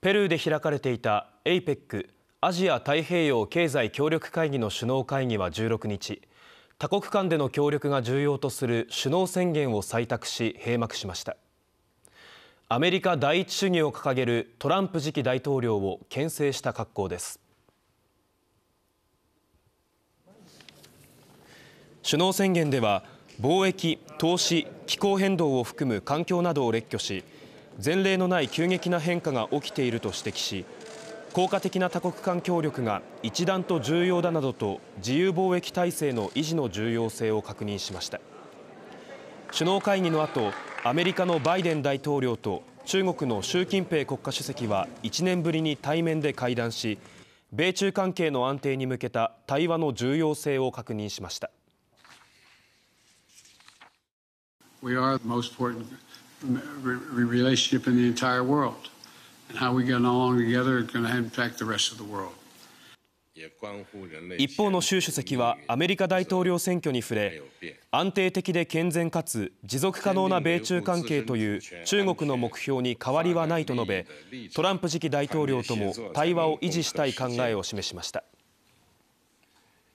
ペルーで開かれていた APEC= アジア太平洋経済協力会議の首脳会議は16日多国間での協力が重要とする首脳宣言を採択し閉幕しましたアメリカ第一主義を掲げるトランプ次期大統領を牽制した格好です首脳宣言では貿易、投資、気候変動を含む環境などを列挙し前例のない急激な変化が起きていると指摘し効果的な多国間協力が一段と重要だなどと自由貿易体制の維持の重要性を確認しました首脳会議の後アメリカのバイデン大統領と中国の習近平国家主席は1年ぶりに対面で会談し米中関係の安定に向けた対話の重要性を確認しました。relationship in the entire world. And how we get along together is going to impact the rest of the world. 一方の習主席はアメリカ大統領選挙に触れ安定的で健全かつ持続可能な米中関係という中国の目標に変わりはないと述べトランプ次期大統領とも対話を維持したい考えを示しました。